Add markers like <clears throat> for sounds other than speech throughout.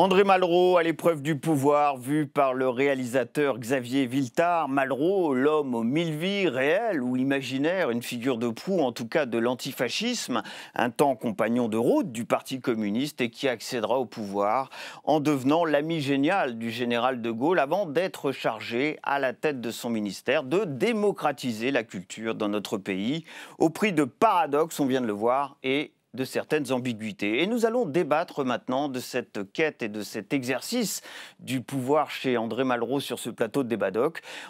André Malraux à l'épreuve du pouvoir, vu par le réalisateur Xavier Viltard. Malraux, l'homme aux mille vies, réel ou imaginaire, une figure de proue en tout cas de l'antifascisme, un temps compagnon de route du Parti communiste et qui accédera au pouvoir en devenant l'ami génial du général de Gaulle avant d'être chargé à la tête de son ministère de démocratiser la culture dans notre pays au prix de paradoxes, on vient de le voir, et de certaines ambiguïtés. Et nous allons débattre maintenant de cette quête et de cet exercice du pouvoir chez André Malraux sur ce plateau de débat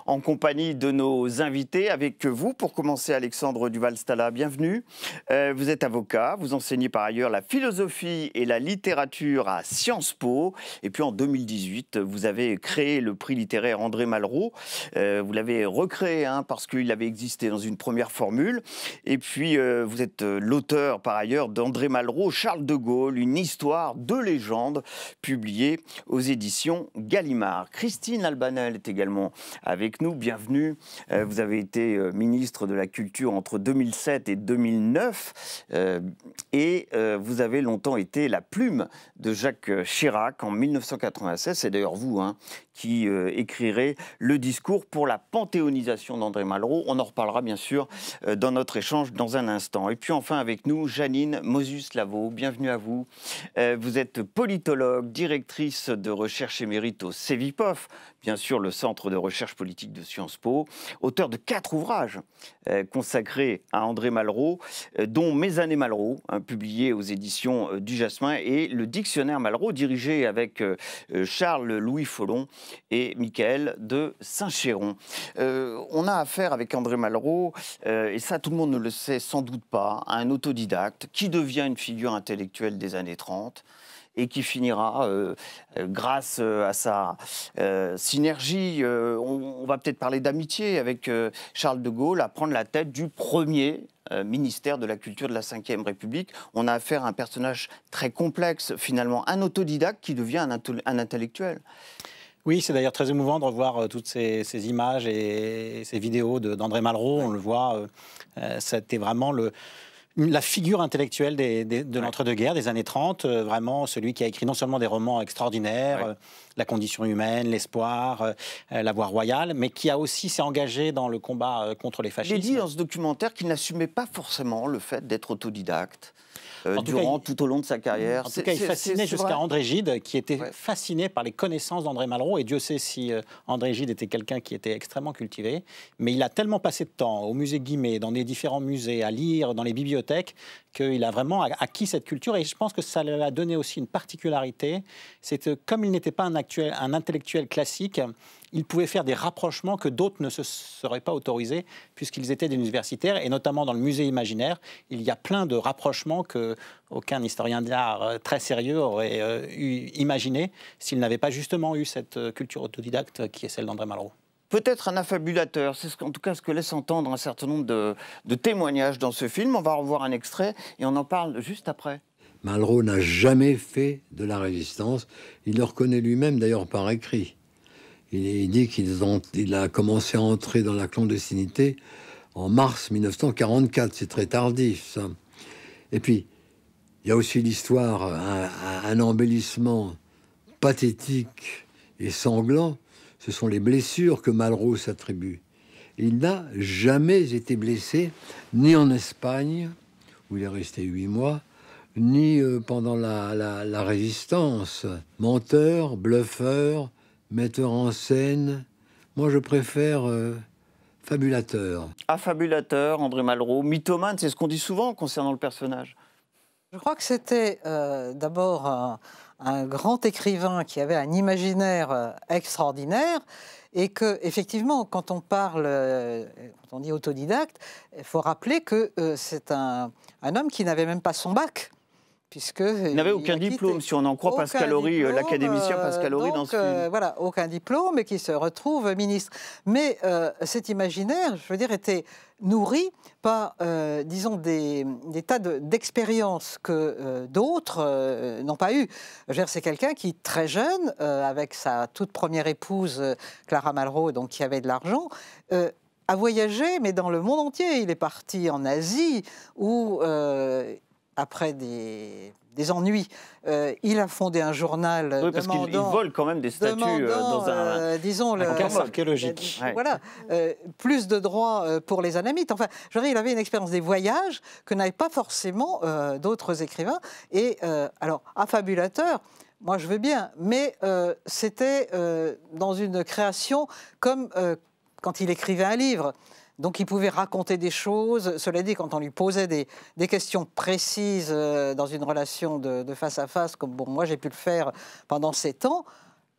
en compagnie de nos invités, avec vous pour commencer Alexandre duval stalla bienvenue. Euh, vous êtes avocat, vous enseignez par ailleurs la philosophie et la littérature à Sciences Po, et puis en 2018, vous avez créé le prix littéraire André Malraux, euh, vous l'avez recréé hein, parce qu'il avait existé dans une première formule, et puis euh, vous êtes l'auteur par ailleurs André d'André Malraux, Charles de Gaulle, une histoire de légende, publiée aux éditions Gallimard. Christine Albanel est également avec nous. Bienvenue. Euh, vous avez été euh, ministre de la Culture entre 2007 et 2009 euh, et vous avez longtemps été la plume de Jacques Chirac en 1996. C'est d'ailleurs vous hein, qui euh, écrirait le discours pour la panthéonisation d'André Malraux. On en reparlera bien sûr euh, dans notre échange dans un instant. Et puis enfin avec nous, Janine Mosus-Lavaux, bienvenue à vous. Euh, vous êtes politologue, directrice de recherche émérite au CEVIPOF, bien sûr le Centre de recherche politique de Sciences Po, auteur de quatre ouvrages consacrés à André Malraux, dont Mes années Malraux, hein, publié aux éditions du Jasmin, et le Dictionnaire Malraux, dirigé avec Charles-Louis Follon et Michael de Saint-Chéron. Euh, on a affaire avec André Malraux, euh, et ça tout le monde ne le sait sans doute pas, à un autodidacte qui devient une figure intellectuelle des années 30 et qui finira, euh, grâce à sa synergie, on, va peut-être parler d'amitié avec Charles de Gaulle, à prendre la tête du premier ministère de la Culture de la Ve République. On a affaire à un personnage très complexe, finalement, un autodidacte qui devient un intellectuel. Oui, c'est d'ailleurs très émouvant de revoir euh, toutes ces, images et ces vidéos d'André Malraux. On le voit, euh, euh, c'était vraiment la figure intellectuelle de l'entre-deux-guerres des années 30, vraiment celui qui a écrit non seulement des romans extraordinaires, La condition humaine, L'espoir, La voie royale, mais qui a aussi s'est engagé dans le combat contre les fascistes. J'ai dit dans ce documentaire qu'il n'assumait pas forcément le fait d'être autodidacte. Euh, durant tout, au long de sa carrière. En tout cas, il fascinait jusqu'à André Gide, qui était fasciné par les connaissances d'André Malraux. Et Dieu sait si euh, André Gide était quelqu'un qui était extrêmement cultivé. Mais il a tellement passé de temps au musée Guimet, dans les différents musées, à lire, dans les bibliothèques, qu'il a vraiment acquis cette culture. Et je pense que ça lui a donné aussi une particularité. C'est que comme il n'était pas un intellectuel classique, ils pouvaient faire des rapprochements que d'autres ne se seraient pas autorisés puisqu'ils étaient des universitaires. Et notamment dans le musée imaginaire, il y a plein de rapprochements que aucun historien d'art euh, très sérieux aurait euh, imaginé s'il n'avait pas justement eu cette euh, culture autodidacte qui est celle d'André Malraux peut-être un affabulateur. C'est en tout cas ce que laisse entendre un certain nombre de, de, témoignages dans ce film. On va revoir un extrait et on en parle juste après. Malraux n'a jamais fait de la résistance. Il le reconnaît lui-même d'ailleurs par écrit. Il dit qu'il a commencé à entrer dans la clandestinité en mars 1944. C'est très tardif, ça. Et puis, il y a aussi l'histoire, un, embellissement pathétique et sanglant. Ce sont les blessures que Malraux s'attribue. Il n'a jamais été blessé, ni en Espagne, où il est resté huit mois, ni euh, pendant la, la résistance. Menteur, bluffeur, metteur en scène. Moi, je préfère euh, fabulateur. Affabulateur, ah, fabulateur, André Malraux, mythomane, c'est ce qu'on dit souvent concernant le personnage. Je crois que c'était euh, d'abord un, grand écrivain qui avait un imaginaire euh, extraordinaire et que effectivement, quand on parle, quand on dit autodidacte, il faut rappeler que c'est un homme qui n'avait même pas son bac puisque il n'avait aucun diplôme, si on en croit Pascal euh, l'académicien euh, Pascal Horry dans ce euh, voilà, aucun diplôme et qui se retrouve ministre. Mais cet imaginaire, je veux dire, était nourri par, disons, des, tas d'expériences que d'autres n'ont pas eues. C'est quelqu'un qui, très jeune, avec sa toute première épouse, Clara Malraux, donc qui avait de l'argent, a voyagé, mais dans le monde entier. Il est parti en Asie, où après des, ennuis. Euh, il a fondé un journal. Euh, oui, parce qu'il vole quand même des statues euh, dans un, disons, un archéologique. Voilà. plus de droits pour les anamites. Enfin, je dirais, il avait une expérience des voyages que n'avaient pas forcément d'autres écrivains. Et alors, affabulateur. Moi, je veux bien, mais c'était dans une création comme quand il écrivait un livre. Donc il pouvait raconter des choses. Cela dit, quand on lui posait des, questions précises euh, dans une relation de, face à face, comme bon, moi j'ai pu le faire pendant ces temps,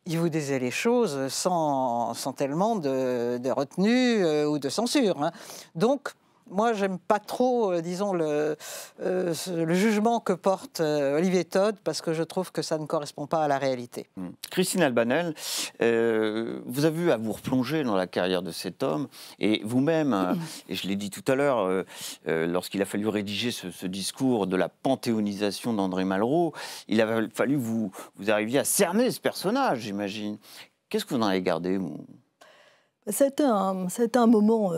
il vous disait les choses sans, sans tellement de, retenue euh, ou de censure. Hein. Donc moi, j'aime pas trop, euh, disons, le, euh, le, jugement que porte euh, Olivier Todd, parce que je trouve que ça ne correspond pas à la réalité. Hmm. Christine Albanel, vous avez eu à vous replonger dans la carrière de cet homme, et vous-même, <laughs> et je l'ai dit tout à l'heure, lorsqu'il a fallu rédiger ce, discours de la panthéonisation d'André Malraux, il a fallu vous, vous arriviez à cerner ce personnage, j'imagine. Qu'est-ce que vous en avez gardé, bah, c'était un, un, moment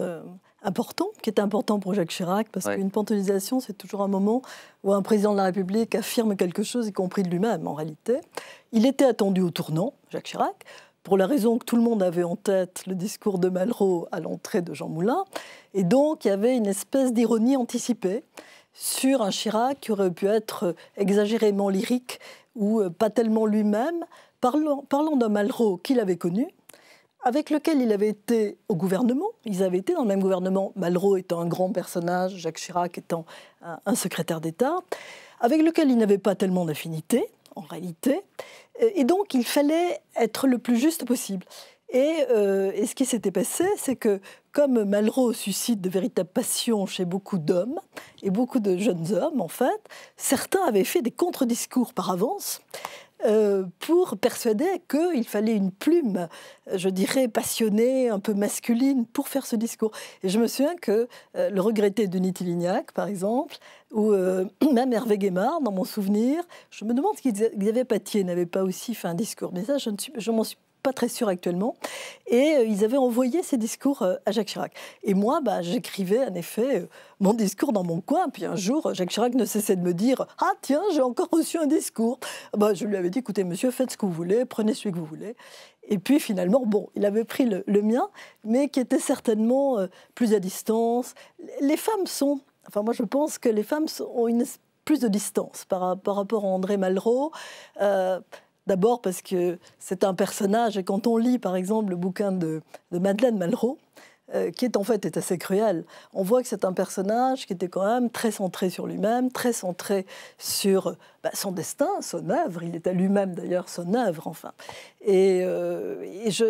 important, qui est important pour Jacques Chirac, parce qu'une panthéonisation, c'est toujours un moment où un président de la République affirme quelque chose, y compris de lui-même en réalité. Il était attendu au tournant, Jacques Chirac, pour la raison que tout le monde avait en tête le discours de Malraux à l'entrée de Jean Moulin. Et donc, il y avait une espèce d'ironie anticipée sur un Chirac qui aurait pu être exagérément lyrique ou euh, pas tellement lui-même, parlant, parlant d'un Malraux qu'il avait connu, avec lequel il avait été au gouvernement. Ils avaient été dans le même gouvernement, Malraux étant un grand personnage, Jacques Chirac étant un, secrétaire d'État, avec lequel il n'avait pas tellement d'affinités, en réalité. Et, donc, il fallait être le plus juste possible. Et, euh, et ce qui s'était passé, c'est que comme Malraux suscite de véritables passions chez beaucoup d'hommes, et beaucoup de jeunes hommes en fait, certains avaient fait des contre-discours par avance, euh, pour persuader qu'il fallait une plume, je dirais, passionnée, un peu masculine, pour faire ce discours. Et je me souviens que euh, le regretté de Lignac, par exemple, ou euh, <clears throat> même Hervé Guémard, dans mon souvenir, je me demande si Xavier Patier n'avait pas aussi fait un discours. Mais ça, je ne je m'en suis pas très sûr actuellement. Et euh, ils avaient envoyé ces discours euh, à Jacques Chirac. Et moi, bah, j'écrivais en effet euh, mon discours dans mon coin. Puis un jour, Jacques Chirac ne cessait de me dire Ah, tiens, j'ai encore reçu un discours. Bah, je lui avais dit Écoutez, monsieur, faites ce que vous voulez, prenez celui que vous voulez. Et puis finalement, bon, il avait pris le, mien, mais qui était certainement plus à distance. Les femmes sont. Enfin, moi, je pense que les femmes ont une, plus de distance par rapport à André Malraux D'abord parce que c'est un personnage, et quand on lit par exemple le bouquin de, de Madeleine Malraux, euh, qui est en fait est assez cruel. On voit que c'est un personnage qui était quand même très centré sur lui-même, très centré sur bah, son destin, son œuvre. Il était lui-même d'ailleurs son œuvre, enfin. Et, euh, je,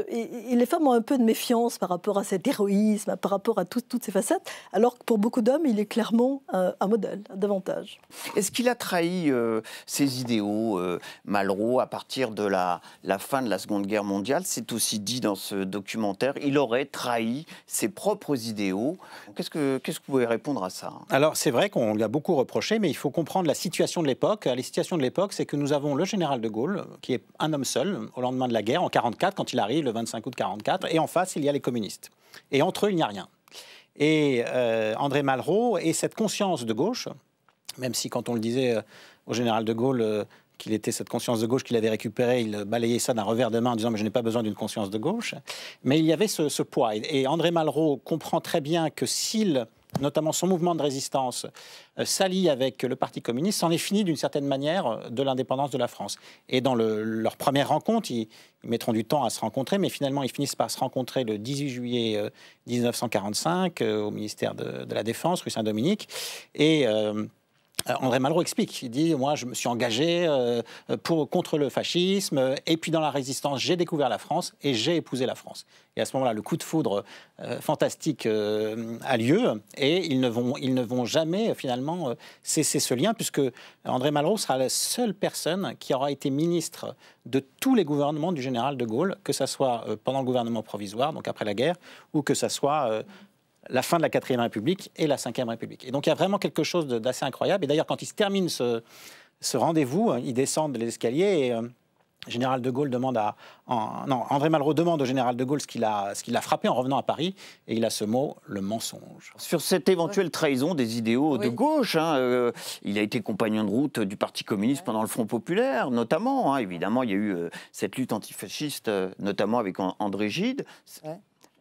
les femmes ont un peu de méfiance par rapport à cet héroïsme, par rapport à toutes ces facettes, alors que pour beaucoup d'hommes, il est clairement un, modèle, davantage. Est-ce qu'il a trahi euh, ses idéaux, Malraux, à partir de la, la fin de la Seconde Guerre mondiale C'est aussi dit dans ce documentaire, il aurait trahi ses propres idéaux. Qu'est-ce que, qu'est-ce que vous pouvez répondre à ça Alors c'est vrai qu'on l'a beaucoup reproché, mais il faut comprendre la situation de l'époque. La situation de l'époque, c'est que nous avons le général de Gaulle, qui est un homme seul, au lendemain de la guerre, en 44, quand il arrive, le 25 août 44, et en face, il y a les communistes. Et entre eux, il n'y a rien. Et euh, André Malraux et cette conscience de gauche, même si quand on le disait euh, au général de Gaulle, euh, qu'il était cette conscience de gauche qu'il avait récupérée, il balayait ça d'un revers de main en disant mais je n'ai pas besoin d'une conscience de gauche. Mais il y avait ce, poids. Et, André Malraux comprend très bien que s'il notamment son mouvement de résistance, euh, s'allie avec le Parti communiste, s'en est fini d'une certaine manière euh, de l'indépendance de la France. Et dans leur première rencontre, ils, mettront du temps à se rencontrer, mais finalement, ils finissent par se rencontrer le 18 juillet 1945 euh, au ministère de, de la Défense, rue Saint-Dominique. Et euh, André Malraux explique, il dit moi je me suis engagé euh, pour, contre le fascisme et puis dans la résistance j'ai découvert la France et j'ai épousé la France. Et à ce moment-là le coup de foudre euh, fantastique a lieu et ils ne vont, ils ne vont jamais finalement cesser ce lien puisque André Malraux sera la seule personne qui aura été ministre de tous les gouvernements du général de Gaulle, que ce soit pendant le gouvernement provisoire, donc après la guerre, ou que ce soit la fin de la 4 République et la 5 République. Et donc il y a vraiment quelque chose d'assez incroyable. Et d'ailleurs, quand ils se terminent ce, rendez-vous, hein, ils descendent les escaliers et. Euh, général de Gaulle demande à André Malraux demande au général de Gaulle ce qu'il a ce qu'il a frappé en revenant à Paris et il a ce mot le mensonge sur cette éventuelle trahison des idéaux de gauche. Hein, euh, il a été compagnon de route du Parti communiste pendant le Front populaire notamment. Hein. évidemment il y a eu euh, cette lutte antifasciste notamment avec André Gide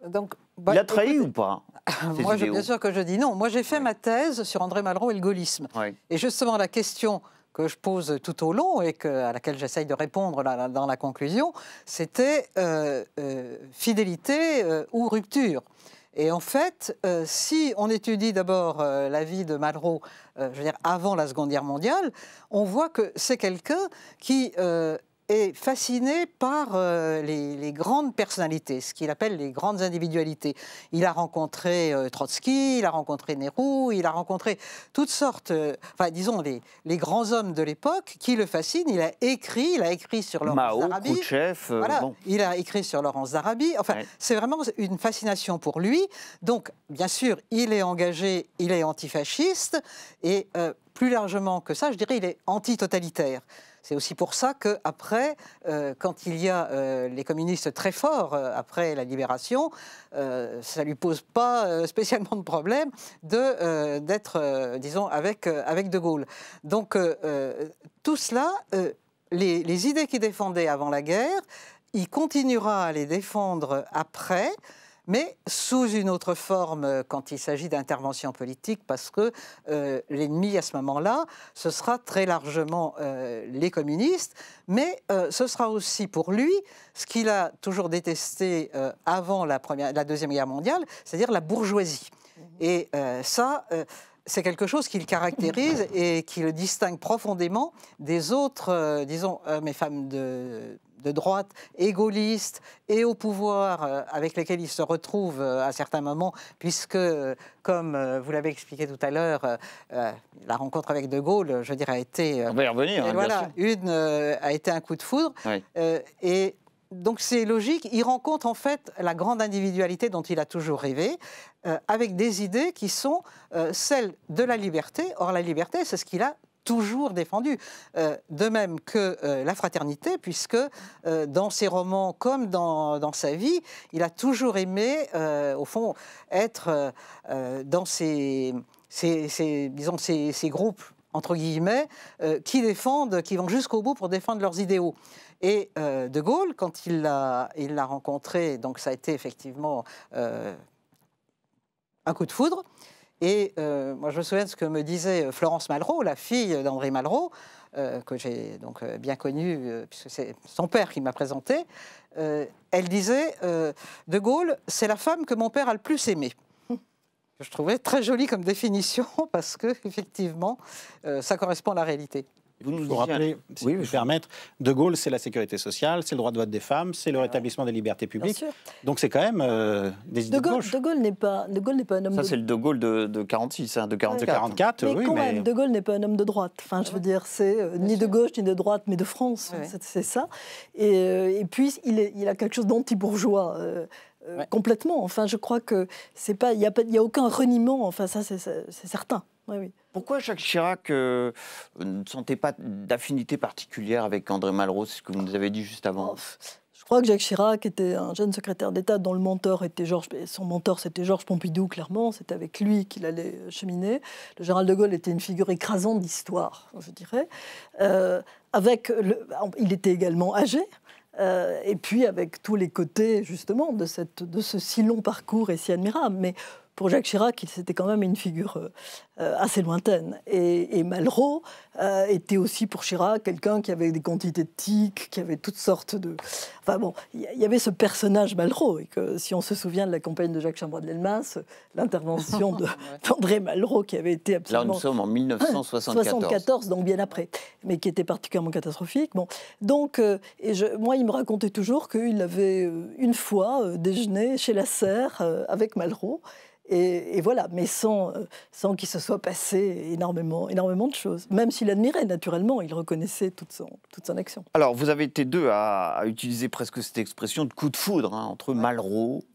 il bah, a trahi ou pas <laughs> Moi, bien sûr que je dis non. Moi, j'ai fait ma thèse sur André Malraux et le gaullisme. Et justement, la question que je pose tout au long et que, à laquelle j'essaye de répondre dans la conclusion, c'était euh, euh, fidélité euh, ou rupture. Et en fait, si on étudie d'abord la vie de Malraux, je veux dire avant la Seconde Guerre mondiale, on voit que c'est quelqu'un qui est fasciné par euh, les, grandes personnalités, ce qu'il appelle les grandes individualités. Il a rencontré euh, Trotsky, il a rencontré Nehru, il a rencontré toutes sortes, euh, enfin disons les, grands hommes de l'époque qui le fascinent. Il a écrit, il a écrit sur Laurence d'Arabie. bon. Il a écrit sur Laurence d'Arabie. Enfin, c'est vraiment une fascination pour lui. Donc, bien sûr, il est engagé, il est antifasciste et plus largement que ça, je dirais, il est antitotalitaire. C'est aussi pour ça qu'après, euh, quand il y a euh, les communistes très forts euh, après la libération, ça lui pose pas spécialement de problème d'être, disons, avec avec De Gaulle. Donc tout cela, les idées qu'il défendait avant la guerre, il continuera à les défendre après mais sous une autre forme euh, quand il s'agit d'intervention politique, parce que euh, l'ennemi à ce moment-là, ce sera très largement euh, les communistes, mais ce sera aussi pour lui ce qu'il a toujours détesté avant la, première, la Deuxième Guerre mondiale, c'est-à-dire la bourgeoisie. Mhm. Et ça c'est quelque chose qui le caractérise et qui le distingue profondément des autres, disons, hommes et femmes de, de droite et et au pouvoir euh, avec lesquels il se retrouve euh, à certains moments, puisque, euh, comme vous l'avez expliqué tout à l'heure, la rencontre avec De Gaulle, je dirais, a été. On va revenir, hein, voilà, Une a été un coup de foudre. et donc c'est logique, il rencontre en fait la grande individualité dont il a toujours rêvé, avec des idées qui sont celles de la liberté. Or la liberté, c'est ce qu'il a toujours défendu. Euh, de même que euh, la fraternité, puisque euh, dans ses romans comme dans, sa vie, il a toujours aimé, au fond, être dans ces, disons, ces, groupes entre guillemets, qui défendent, qui vont jusqu'au bout pour défendre leurs idéaux. Et De Gaulle, quand il l'a rencontré, donc ça a été effectivement un coup de foudre, et euh, moi, je me souviens de ce que me disait euh, Florence Malraux, la fille d'André Malraux, euh, que j'ai donc bien connue, puisque c'est son père qui m'a présenté. elle disait De Gaulle, c'est la femme que mon père a le plus aimée. je trouvais très jolie comme définition, <laughs> parce que, effectivement, ça correspond à la réalité. Vous nous rappelez, vous permettre, De Gaulle, c'est la sécurité sociale, c'est le droit de vote des femmes, c'est le rétablissement des libertés publiques. Donc c'est quand même euh, des idées de Gaulle, de, de Gaulle n'est pas, de pas un homme. Ça c'est le De Gaulle de, de 46, hein, de 44. De mais quand même, De Gaulle n'est pas un homme de droite. Enfin, je veux dire, c'est euh, ni de gauche ni de droite, mais de France. C'est ça. Et, euh, puis il, il, a quelque chose d'anti-bourgeois. Euh, complètement. Enfin, je crois que c'est pas, il n'y a, a aucun reniement. Enfin, ça, c'est certain. Pourquoi Jacques Chirac euh, ne sentait pas d'affinité particulière avec André Malraux, ce que vous nous avez dit juste avant Je crois que Jacques Chirac était un jeune secrétaire d'État dont le mentor était Georges, son mentor c'était Georges Pompidou, clairement, c'est avec lui qu'il allait cheminer. Le général de Gaulle était une figure écrasante d'histoire, je dirais. avec, le, il était également âgé, euh, et puis avec tous les côtés justement de, cette, de ce si long parcours et si admirable. Mais pour Jacques Chirac, c'était quand même une figure euh, assez lointaine. Et, Malraux euh, était aussi pour Chirac quelqu'un qui avait des quantités de tics, qui avait toutes sortes de. Enfin bon, il y, avait ce personnage Malraux, et que si on se souvient de la campagne de Jacques Chambrois de Lelmas, l'intervention <laughs> d'André Malraux qui avait été absolument. Là, nous sommes en 1974. Ah, 74, donc bien après, mais qui était particulièrement catastrophique. Bon, donc, euh, je, moi, il me racontait toujours qu'il avait une fois déjeuné chez la serre avec Malraux. Et, voilà, mais sans, euh, sans qu'il se soit passé énormément, énormément de choses. Même s'il admirait, naturellement, il reconnaissait toute son, toute son action. Alors, vous avez été deux à, utiliser presque cette expression de coup de foudre hein, entre Malraux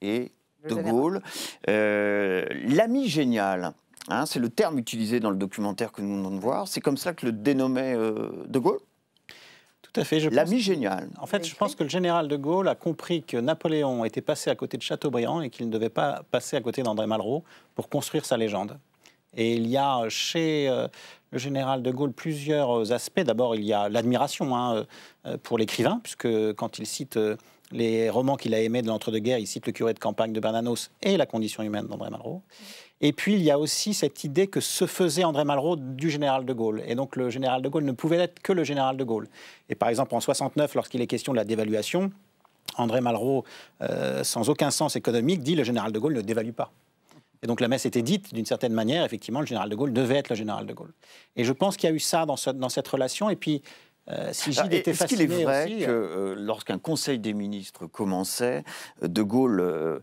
et De Gaulle. Euh, l'ami génial, hein, c'est le terme utilisé dans le documentaire que nous venons de voir. C'est comme ça que le dénommait euh, De Gaulle L'ami génial. En fait, je pense que le général de Gaulle a compris que Napoléon était passé à côté de Chateaubriand et qu'il ne devait pas passer à côté d'André Malraux pour construire sa légende. Et il y a chez euh, le général de Gaulle plusieurs aspects. D'abord, il y a l'admiration hein, euh, pour l'écrivain, puisque quand il cite euh, les romans qu'il a aimés de l'entre-deux-guerres, il cite Le curé de campagne de Bernanos et La condition humaine d'André Malraux. Et puis, il y a aussi cette idée que se faisait André Malraux du général de Gaulle. Et donc, le général de Gaulle ne pouvait être que le général de Gaulle. Et par exemple, en 69, lorsqu'il est question de la dévaluation, André Malraux, euh, sans aucun sens économique, dit le général de Gaulle ne dévalue pas. Et donc la messe était dite d'une certaine manière, effectivement, le général de Gaulle devait être le général de Gaulle. Et je pense qu'il y a eu ça dans, dans cette relation. Et puis, euh, ah, est-ce qu'il est vrai que euh, euh, lorsqu'un Conseil des ministres commençait, De Gaulle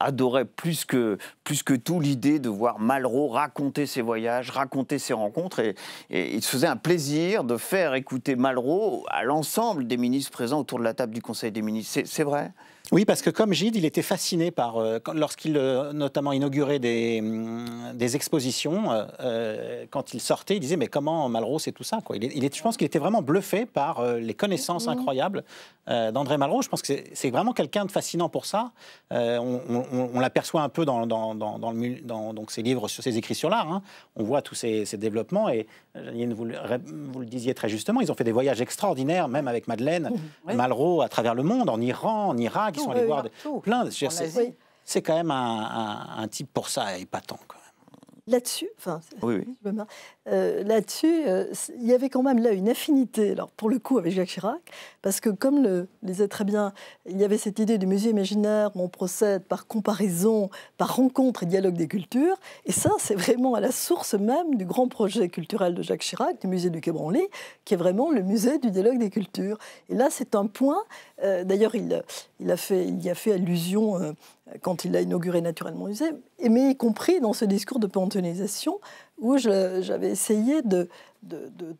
adorait plus que, plus que tout l'idée de voir Malraux raconter ses voyages, raconter ses rencontres, et, et il se faisait un plaisir de faire écouter Malraux à l'ensemble des ministres présents autour de la table du Conseil des ministres. C'est vrai oui, parce que comme Gide, il était fasciné par, euh, lorsqu'il euh, notamment inaugurait des, mm, des expositions, euh, quand il sortait, il disait mais comment Malraux c'est tout ça quoi. Il, est, je pense qu'il était vraiment bluffé par les connaissances mm-hmm. incroyables d'André Malraux. Je pense que c'est vraiment quelqu'un de fascinant pour ça. on, l'aperçoit un peu dans, dans, dans donc ses livres, sur ses écrits sur l'art. Hein. On voit tous ces développements et vous vous le, disiez très justement, ils ont fait des voyages extraordinaires, même avec Madeleine, mm-hmm. Malraux à travers le monde, en Iran, en Irak qui sont allés voir des, plein. C'est quand même un, type pour ça épatant. Là-dessus, enfin, oui, oui. Euh, là-dessus, euh, il y avait quand même là une affinité, pour le coup avec Jacques Chirac, parce que comme le disait très bien, il y avait cette idée du musée imaginaire où on procède par comparaison, par rencontre et dialogue des cultures, et ça c'est vraiment à la source même du grand projet culturel de Jacques Chirac, du musée du Quai Branly, qui est vraiment le musée du dialogue des cultures. Et là c'est un point, euh, d'ailleurs il, a fait, y a fait allusion quand il a inauguré naturellement le musée, mais y compris dans ce discours de panthéonisation où j'avais essayé de,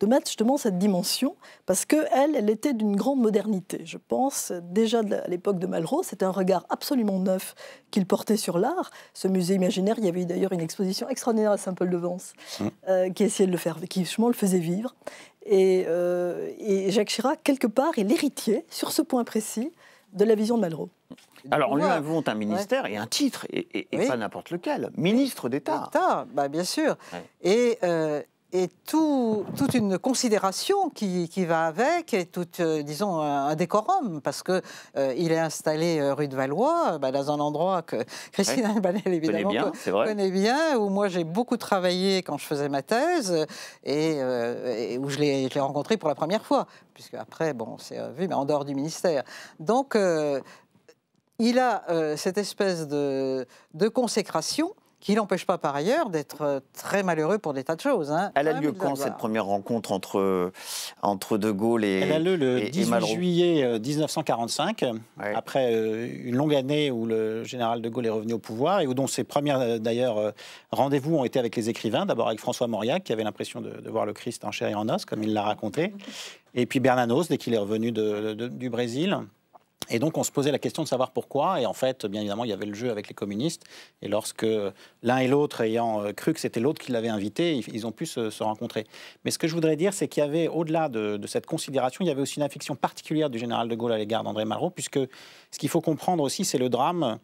mettre justement cette dimension, parce qu'elle, elle était d'une grande modernité. Je pense déjà à l'époque de Malraux, c'était un regard absolument neuf qu'il portait sur l'art. Ce musée imaginaire, il y avait d'ailleurs une exposition extraordinaire à Saint-Paul-de-Vence, hum. euh, qui essayait de le faire, qui justement le faisait vivre. Et, euh, et Jacques Chirac, quelque part, est l'héritier, sur ce point précis, de la vision de Malraux. Alors, on lui invente un ministère et un titre, et, et, pas n'importe lequel. Ministre d'État. Bah, bien sûr. Et, euh, et tout, toute une considération qui, qui va avec, et tout, euh, disons, un, décorum, parce qu'il euh, il est installé rue de Valois, bah, dans un endroit que Christine bien, connaît bien, où moi j'ai beaucoup travaillé quand je faisais ma thèse, et, où je l'ai rencontré pour la première fois, puisque après, bon, c'est vu, mais en dehors du ministère. Donc, il a euh, cette espèce de, consécration qui l'empêche pas par ailleurs d'être euh, très malheureux pour des tas de choses. Hein. Elle a lieu quand cette première rencontre entre, euh, entre De Gaulle et Elle a lieu le juillet 1945, après une longue année où le général De Gaulle est revenu au pouvoir et où dont ses premiers d'ailleurs rendez-vous ont été avec les écrivains, d'abord avec François Mauriac qui avait l'impression de, voir le Christ en chair et en os, comme il l'a raconté, et puis Bernanos dès qu'il est revenu du Brésil. Et donc on se posait la question de savoir pourquoi, et en fait, bien évidemment, il y avait le jeu avec les communistes, et lorsque euh, l'un et l'autre ayant euh, cru que c'était l'autre qui l'avait invité, ils ont pu se, rencontrer. Mais ce que je voudrais dire, c'est qu'il y avait, au-delà de, cette considération, il y avait aussi une affection particulière du général de Gaulle à l'égard d'André Marot, puisque ce qu'il faut comprendre aussi, c'est le drame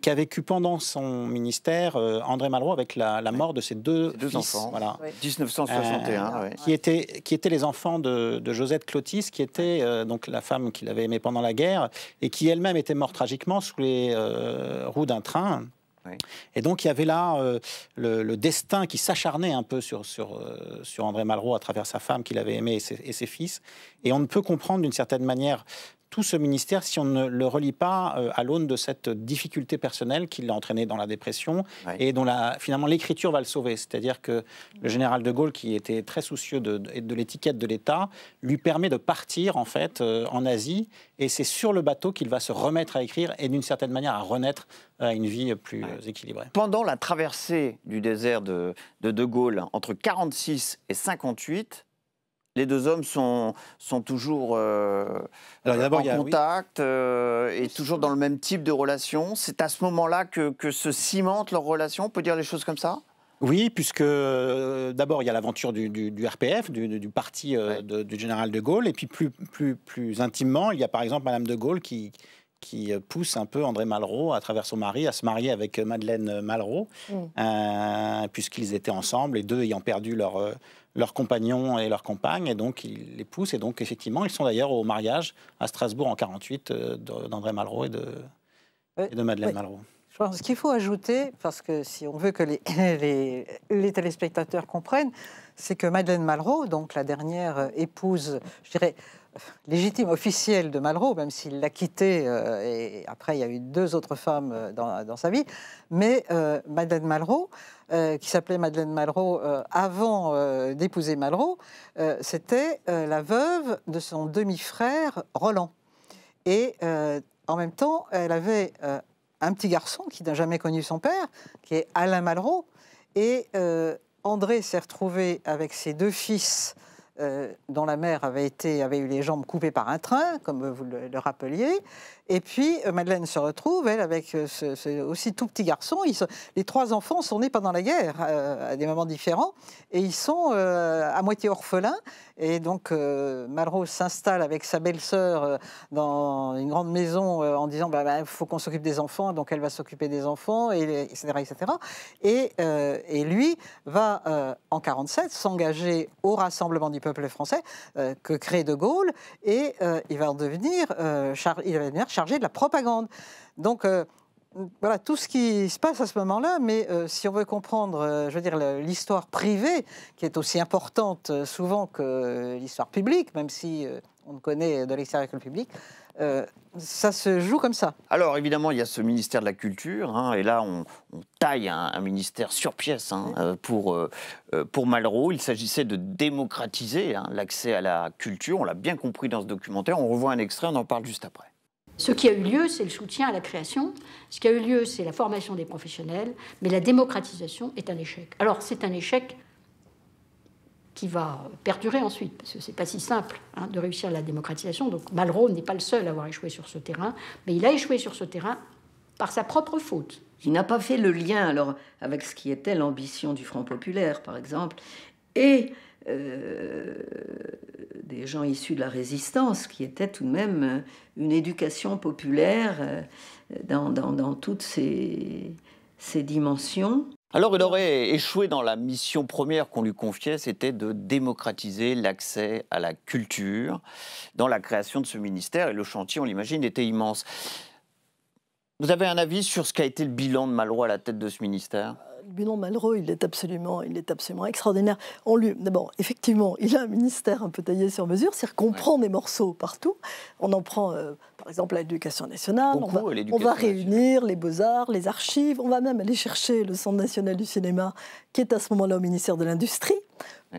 qu'a vécu pendant son ministère euh, André Malraux avec la, mort de ses deux, enfants. Voilà. 1961. Euh, qui, étaient, les enfants de, Josette Clotis, qui était euh, donc la femme qu'il avait aimée pendant la guerre et qui elle-même était morte tragiquement sous les roues d'un train. Et donc il y avait là le, destin qui s'acharnait un peu sur, André Malraux à travers sa femme qu'il avait aimée et ses, et ses, fils. Et on ne peut comprendre d'une certaine manière tout ce ministère si on ne le relie pas euh, à l'aune de cette difficulté personnelle qui l'a entraîné dans la dépression et dont la, finalement l'écriture va le sauver. C'est-à-dire que le général de Gaulle, qui était très soucieux de l'étiquette de l'État, lui permet de partir en fait euh, en Asie et c'est sur le bateau qu'il va se remettre à écrire et d'une certaine manière à renaître à une vie plus équilibrée. Pendant la traversée du désert de, de Gaulle entre 46 et 58, les deux hommes sont, sont toujours en contact et toujours dans le même type de relation. C'est à ce moment-là que, se cimente leur relation, on peut dire les choses comme ça oui, puisque euh, d'abord il y a l'aventure du, RPF, du, parti euh, du général de Gaulle, et puis plus, plus, plus intimement, il y a par exemple Madame de Gaulle qui, qui euh, pousse un peu André Malraux, à travers son mari, à se marier avec euh, Madeleine euh, Malraux, mm. puisqu'ils étaient ensemble, les deux ayant perdu leur, leur compagnon et leur compagne, et donc ils les poussent, et donc effectivement, ils sont d'ailleurs au mariage à Strasbourg en 48 d'André Malraux et de, de Madeleine Malraux. Je pense qu'il faut ajouter, parce que si on veut que les, <laughs> les, les téléspectateurs comprennent, c'est que Madeleine Malraux, donc la dernière épouse, je dirais, <laughs> légitime officielle de Malraux, même s'il l'a quittée, euh, et après il y a eu deux autres femmes euh, dans, sa vie, mais Madame euh, Madeleine Malraux, qui s'appelait Madeleine Malraux avant d'épouser Malraux, c'était la veuve de son demi-frère Roland. Et en même temps, elle avait un petit garçon qui n'a jamais connu son père, qui est Alain Malraux, et André s'est retrouvé avec ses deux fils euh, dont la mère avait, été, avait eu les jambes coupées par un train, comme vous le rappeliez. Et puis, euh, Madeleine se retrouve, elle, avec euh, ce, aussi tout petit garçon. les trois enfants sont nés pendant la guerre, euh, à des moments différents, et ils sont à moitié orphelins. Et donc, Malraux s'installe avec sa belle-sœur dans une grande maison en disant, bah, bah, il faut qu'on s'occupe des enfants, donc elle va s'occuper des enfants, et, etc., Et, lui va, en 47, s'engager au Rassemblement du peuple français que crée De Gaulle, et il va en devenir, il va devenir chargé de la propagande. Donc euh, voilà tout ce qui se passe à ce moment-là, mais euh, si on veut comprendre, euh, je veux dire, l'histoire privée, qui est aussi importante souvent que l'histoire publique, même si on ne connaît de l'extérieur que le public, ça se joue comme ça. Alors évidemment, il y a ce ministère de la Culture, hein, et là on, taille un, ministère sur pièce hein, pour, pour Malraux. Il s'agissait de démocratiser hein, l'accès à la culture, on l'a bien compris dans ce documentaire, on revoit un extrait, on en parle juste après. Ce qui a eu lieu, c'est le soutien à la création. Ce qui a eu lieu, c'est la formation des professionnels. Mais la démocratisation est un échec. Alors, c'est un échec qui va perdurer ensuite, parce que c'est pas si simple hein, de réussir la démocratisation. Donc, Malraux n'est pas le seul à avoir échoué sur ce terrain, mais il a échoué sur ce terrain par sa propre faute. Il n'a pas fait le lien alors avec ce qui était l'ambition du Front populaire, par exemple, et euh, des gens issus de la résistance, qui était tout de même euh, une éducation populaire euh, dans, toutes ces, ces dimensions. Alors il aurait échoué dans la mission première qu'on lui confiait, c'était de démocratiser l'accès à la culture dans la création de ce ministère, et le chantier, on l'imagine, était immense. Vous avez un avis sur ce qu'a été le bilan de Malraux à la tête de ce ministère Bilan Malraux, il est absolument, il est absolument extraordinaire. On lui, d'abord, effectivement, il a un ministère un peu taillé sur mesure, c'est-à-dire qu'on prend des morceaux partout. On en prend, euh, par exemple, l'éducation nationale. on va réunir les beaux-arts, les archives. On va même aller chercher le Centre national du cinéma, qui est à ce moment-là au ministère de l'Industrie,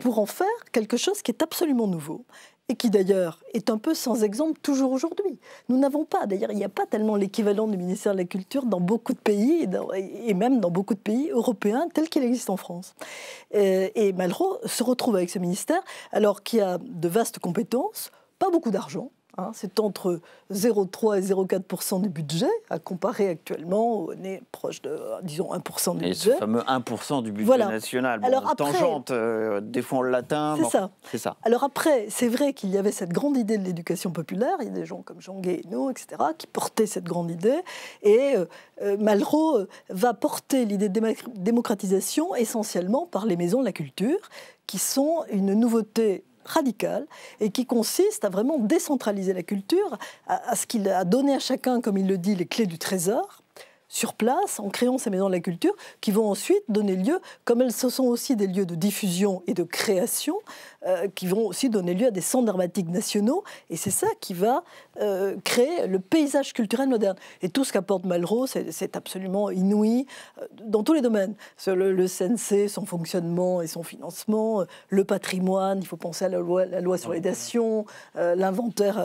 pour en faire quelque chose qui est absolument nouveau et qui d'ailleurs est un peu sans exemple toujours aujourd'hui. Nous n'avons pas, d'ailleurs, il n'y a pas tellement l'équivalent du ministère de la Culture dans beaucoup de pays, et, même dans beaucoup de pays européens tel qu'il existe en France. Euh, et Malraux se retrouve avec ce ministère, alors qu'il a de vastes compétences, pas beaucoup d'argent, Hein, c'est entre 0,3 et 0,4 du budget, à comparer actuellement, on est proche de, disons, 1 du et budget. ce fameux 1 du budget national, Alors après, tangente, euh, des fois on C'est ça. Alors après, c'est vrai qu'il y avait cette grande idée de l'éducation populaire, il y a des gens comme Jean Guéhenno, etc., qui portaient cette grande idée, et euh, euh, Malraux va porter l'idée de démocratisation essentiellement par les maisons de la culture, qui sont une nouveauté radical et qui consiste à vraiment décentraliser la culture, à, à ce qu'il a donné à chacun, comme il le dit, les clés du trésor sur place en créant ces maisons de la culture qui vont ensuite donner lieu, comme elles ce sont aussi des lieux de diffusion et de création, euh, qui vont aussi donner lieu à des centres dramatiques nationaux. Et c'est ça qui va euh, créer le paysage culturel moderne. Et tout ce qu'apporte Malraux, c'est absolument inouï euh, dans tous les domaines. Le, CNC, son fonctionnement et son financement, le patrimoine, il faut penser à la loi, la loi sur les nations, l'inventaire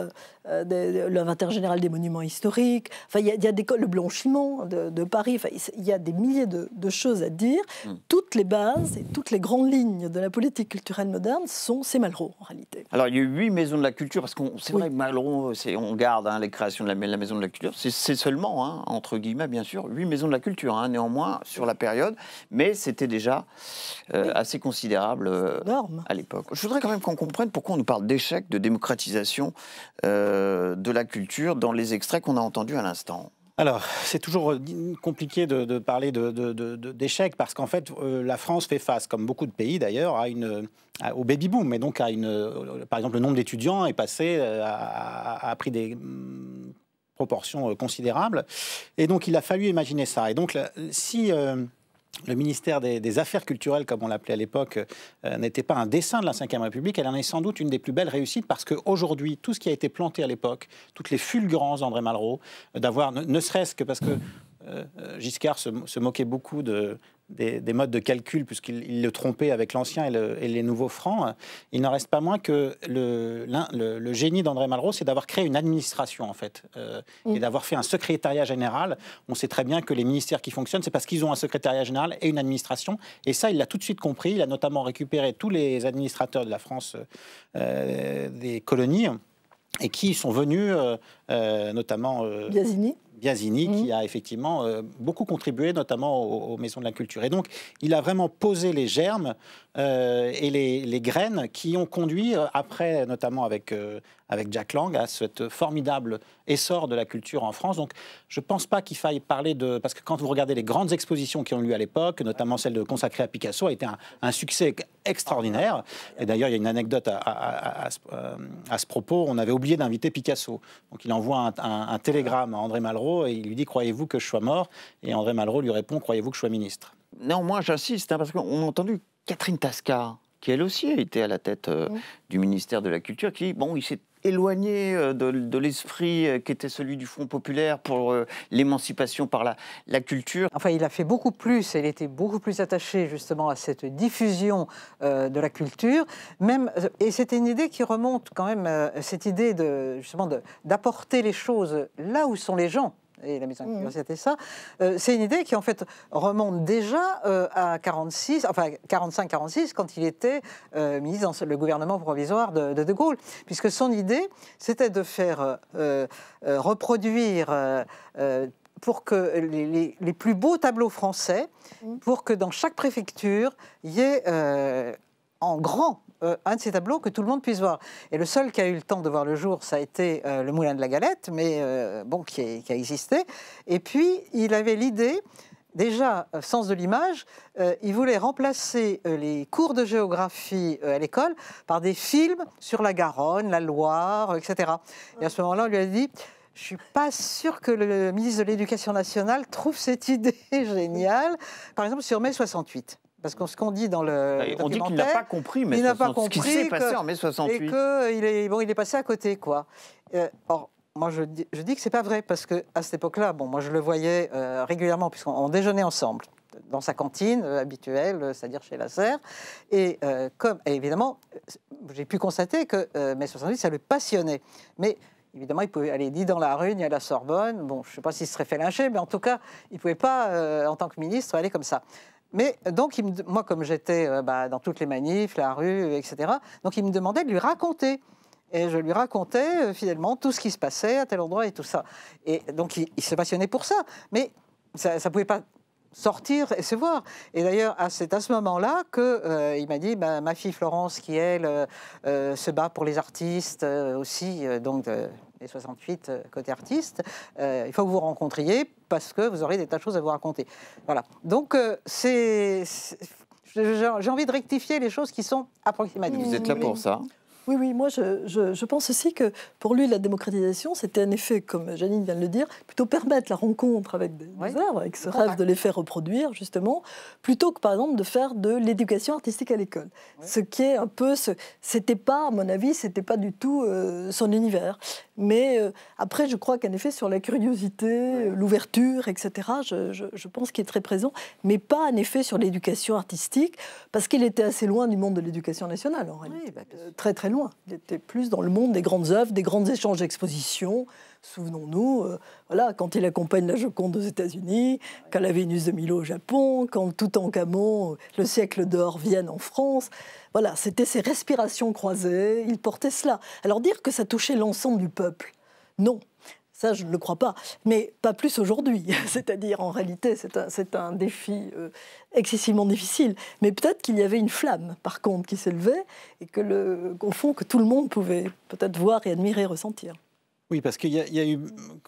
général des monuments historiques, enfin, il y a, y des, le blanchiment de, Paris. il y a des milliers de, choses à dire. Mm. Toutes les bases et toutes les grandes lignes de la politique culturelle moderne sont ces Malraux, en réalité. Alors, il y a eu huit maisons de la culture, parce qu'on c'est vrai que Malraux, on garde hein, les créations de la, maison de la culture. C'est seulement, hein, entre guillemets, bien sûr, huit maisons de la culture, hein, néanmoins, sur la période. Mais c'était déjà euh, assez considérable euh, à l'époque. Je voudrais quand même qu'on comprenne pourquoi on nous parle d'échec de démocratisation euh, de la culture dans les extraits qu'on a entendus à l'instant alors, c'est toujours euh, compliqué de, de parler d'échec parce qu'en fait, euh, la France fait face, comme beaucoup de pays d'ailleurs, à une, au baby boom. Mais donc, à une, euh, par exemple, le nombre d'étudiants est passé, à, a pris des mm, proportions considérables. Et donc, il a fallu imaginer ça. Et donc, si le ministère des, Affaires culturelles, comme on l'appelait à l'époque, euh, n'était pas un dessin de la Ve République. Elle en est sans doute une des plus belles réussites parce qu'aujourd'hui, tout ce qui a été planté à l'époque, toutes les fulgurances d'André Malraux, euh, d'avoir, ne serait-ce que parce que euh, euh, Giscard se, moquait beaucoup des, modes de calcul, puisqu'il le trompait avec l'ancien et, les nouveaux francs, il n'en reste pas moins que le, génie d'André Malraux, c'est d'avoir créé une administration, en fait, euh, et mm. d'avoir fait un secrétariat général. On sait très bien que les ministères qui fonctionnent, c'est parce qu'ils ont un secrétariat général et une administration. Et ça, il l'a tout de suite compris. Il a notamment récupéré tous les administrateurs de la France des colonies et qui sont venus, notamment Biasini, qui mhm. a effectivement euh, beaucoup contribué, notamment aux, Maisons de la Culture. Et donc, il a vraiment posé les germes euh, et les, graines qui ont conduit, euh, après, notamment avec, avec Jack Lang, à ce formidable essor de la culture en France. Donc, je ne pense pas qu'il faille parler de... Parce que quand vous regardez les grandes expositions qui ont lieu à l'époque, notamment celle de consacrée à Picasso, a été un, succès extraordinaire. Et d'ailleurs, il y a une anecdote à, à, ce propos. On avait oublié d'inviter Picasso. Donc, il envoie un, un télégramme à André Malraux et il lui dit Croyez-vous que je sois mort Et André Malraux lui répond Croyez-vous que je sois ministre Néanmoins, j'insiste, hein, parce qu'on a entendu Catherine Tasca, qui elle aussi était à la tête euh, du ministère de la Culture, qui, bon, il s'est éloigné euh, de, l'esprit euh, qui était celui du Front populaire pour l'émancipation par la, culture. Enfin, il a fait beaucoup plus, il était beaucoup plus attaché justement à cette diffusion de la culture, même, et c'était une idée qui remonte quand même, cette idée de, justement d'apporter les choses là où sont les gens, et la maison de mm. c'était ça, euh, c'est une idée qui en fait remonte déjà euh, à 46, enfin 45-46, quand il était euh, ministre dans le gouvernement provisoire de De, Gaulle, puisque son idée, c'était de faire euh, reproduire pour que les, les, plus beaux tableaux français, mm. pour que dans chaque préfecture, il y ait en grand euh, un de ces tableaux que tout le monde puisse voir. Et le seul qui a eu le temps de voir le jour, ça a été euh, le Moulin de la Galette, mais euh, bon, qui, a existé. Et puis, il avait l'idée déjà, sens de l'image, il voulait remplacer les cours de géographie à l'école par des films sur la Garonne, la Loire, etc. Et à ce moment-là, on lui a dit, je suis pas sûr que le ministre de l'Éducation nationale trouve cette idée <laughs> géniale. Par exemple, sur mai 68. Parce que ce qu'on dit dans le. Bah, on dit qu'il n'a pas compris, mais il n'a pas compris ce qui s'est passé en mai 68. Et qu'il est, bon, il est passé à côté, quoi. Euh, or, moi, je dis, je dis que c'est pas vrai, parce que à cette époque-là, bon, moi, je le voyais euh, régulièrement, puisqu'on déjeunait ensemble dans sa cantine euh, habituelle, c'est-à-dire chez la serre. Et comme, évidemment, j'ai pu constater que mai 68, ça le passionnait. Mais Évidemment, il pouvait aller dit dans la rue, ni à la Sorbonne. Bon, je sais pas s'il se serait fait lyncher, mais en tout cas, il ne pouvait pas, en tant que ministre, aller comme ça. Mais donc, moi, comme j'étais euh, bah, dans toutes les manifs, la rue, etc., donc il me demandait de lui raconter. Et je lui racontais euh, finalement tout ce qui se passait à tel endroit et tout ça. Et donc, il, se passionnait pour ça. Mais ça ne pouvait pas sortir et se voir. Et d'ailleurs, c'est à ce moment-là que euh, il m'a dit, bah, ma fille Florence, qui elle se bat pour les artistes aussi, donc 68 euh, côté artiste. Euh, il faut que vous rencontriez parce que vous aurez des tas de choses à vous raconter. Voilà. Donc, euh, c'est j'ai envie de rectifier les choses qui sont approximatives. Vous êtes là pour ça oui, oui, moi je, je, pense aussi que pour lui, la démocratisation, c'était un effet, comme Janine vient de le dire, plutôt permettre la rencontre avec des, œuvres, avec ce rêve de les faire reproduire, justement, plutôt que par exemple de faire de l'éducation artistique à l'école. Ce qui est un peu. ce... C'était pas, à mon avis, c'était pas du tout son univers. Mais euh, après, je crois qu'un effet, sur la curiosité, euh, l'ouverture, etc., je, pense qu'il est très présent, mais pas un effet sur l'éducation artistique, parce qu'il était assez loin du monde de l'éducation nationale, en réalité. Bah, euh, très très loin. Il était plus dans le monde des grandes œuvres, des grands échanges d'expositions, Souvenons-nous, euh, voilà, quand il accompagne la Joconde aux États-Unis, quand la Vénus de Milo au Japon, quand tout en Camon, euh, le siècle d'or, Vienne en France. Voilà, c'était ses respirations croisées, il portait cela. Alors dire que ça touchait l'ensemble du peuple, non. Ça, je ne le crois pas, mais pas plus aujourd'hui. <laughs> C'est-à-dire, en réalité, c'est un, défi euh, excessivement difficile. Mais peut-être qu'il y avait une flamme, par contre, qui s'élevait et que, le, fond, que tout le monde pouvait peut-être voir et admirer, ressentir. Oui, parce qu'il y, a eu,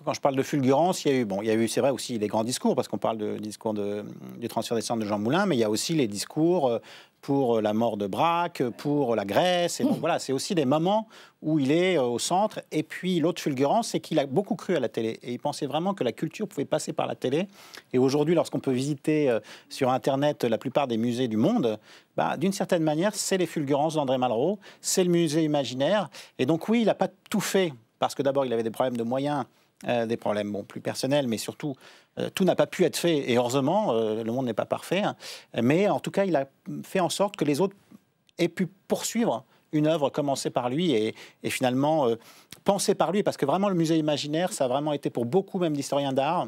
quand je parle de fulgurance, il y a eu, bon, il y a eu, c'est vrai aussi les grands discours, parce qu'on parle de discours du transfert des centres de Jean Moulin, mais il y a aussi les discours euh, pour euh, la mort de Braque, pour euh, la Grèce, et donc mmh. voilà, c'est aussi des moments où il est au centre. Et puis l'autre fulgurance, c'est qu'il a beaucoup cru à la télé, et il pensait vraiment que la culture pouvait passer par la télé. Et aujourd'hui, lorsqu'on peut visiter sur Internet la plupart des musées du monde, bah, d'une certaine manière, c'est les fulgurances d'André Malraux, c'est le musée imaginaire, et donc oui, il n'a pas tout fait parce que d'abord, il avait des problèmes de moyens, euh, des problèmes bon, plus personnels, mais surtout, euh, tout n'a pas pu être fait. Et heureusement, euh, le monde n'est pas parfait. Hein. mais en tout cas, il a fait en sorte que les autres aient pu poursuivre une œuvre commencée par lui et, et finalement pensée par lui. Parce que vraiment, le musée imaginaire, ça a vraiment été pour beaucoup, même d'historiens d'art,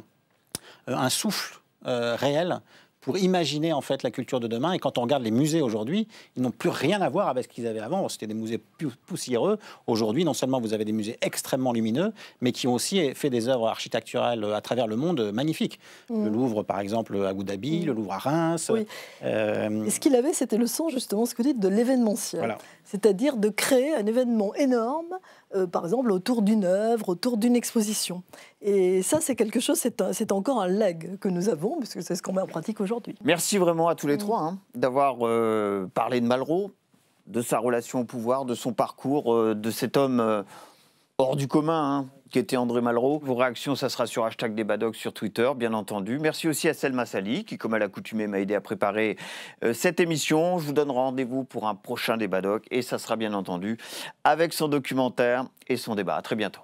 un souffle réel pour imaginer en fait la culture de demain. Et quand on regarde les musées aujourd'hui, ils n'ont plus rien à voir avec ce qu'ils avaient avant. C'était des musées poussiéreux. Aujourd'hui, non seulement vous avez des musées extrêmement lumineux, mais qui ont aussi fait des œuvres architecturales à travers le monde magnifiques. Mmh. Le Louvre, par exemple, à Abu mmh. le Louvre à Reims. Oui. Euh, ce qu'il avait, c'était le son justement, ce que vous dites, de l'événementiel. C'est-à-dire de créer un événement énorme, euh, par exemple autour d'une œuvre, autour d'une exposition. Et ça, c'est quelque chose, c'est encore un leg que nous avons, puisque c'est ce qu'on met en pratique aujourd'hui. Merci vraiment à tous les mm. trois hein, d'avoir euh, parlé de Malraux, de sa relation au pouvoir, de son parcours, euh, de cet homme euh, hors du commun. Hein, qui était André Malraux. Vos réactions, ça sera sur hashtag Débadoc sur Twitter, bien entendu. Merci aussi à Selma Sali, qui, comme à l'accoutumée, m'a aidé à préparer cette émission. Je vous donne rendez-vous pour un prochain Débadoc, et ça sera bien entendu avec son documentaire et son débat. À très bientôt.